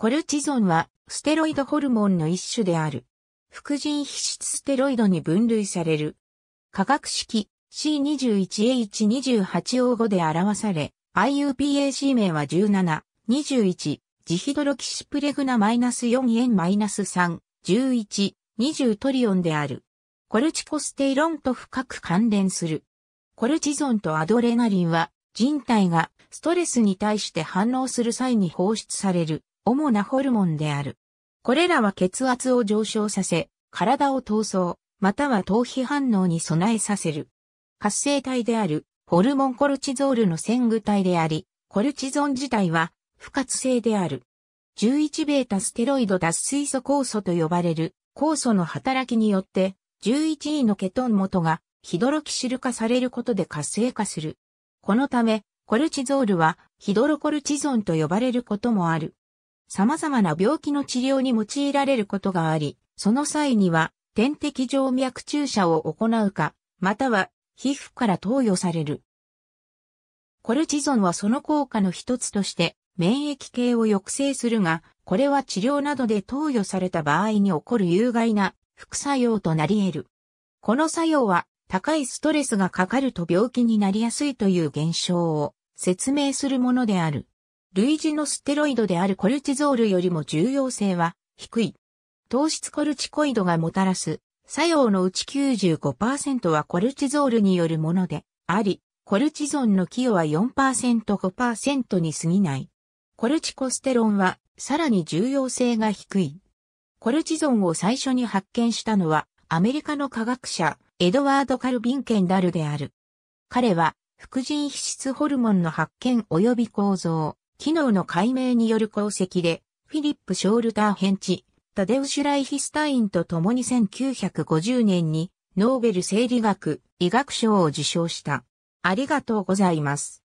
コルチゾンは、ステロイドホルモンの一種である。副腎皮質ステロイドに分類される。化学式 C21H28 o 5で表され、IUPAC 名は17、21、ジヒドロキシプレグナ -4 円 -3、11、20トリオンである。コルチコステイロンと深く関連する。コルチゾンとアドレナリンは人体がストレスに対して反応する際に放出される主なホルモンである。これらは血圧を上昇させ、体を闘争、または逃避反応に備えさせる。活性体である、ホルモンコルチゾールの線具体であり、コルチゾン自体は、不活性である。11ベータステロイド脱水素酵素と呼ばれる酵素の働きによって 11E のケトン元がヒドロキシル化されることで活性化する。このため、コルチゾールはヒドロコルチゾンと呼ばれることもある。様々な病気の治療に用いられることがあり、その際には点滴静脈注射を行うか、または皮膚から投与される。コルチゾンはその効果の一つとして免疫系を抑制するが、これは治療などで投与された場合に起こる有害な副作用となり得る。この作用は高いストレスがかかると病気になりやすいという現象を説明するものである。類似のステロイドであるコルチゾールよりも重要性は低い。糖質コルチコイドがもたらす作用のうち95%はコルチゾールによるものであり、コルチゾンの寄与は 4%5% に過ぎない。コルチコステロンはさらに重要性が低い。コルチゾンを最初に発見したのはアメリカの科学者エドワード・カルビン・ケンダルである。彼は副腎皮質ホルモンの発見及び構造、機能の解明による功績で、フィリップ・ショールターヘンチ、タデウシュ・ライヒスタインと共に1950年にノーベル生理学医学賞を受賞した。ありがとうございます。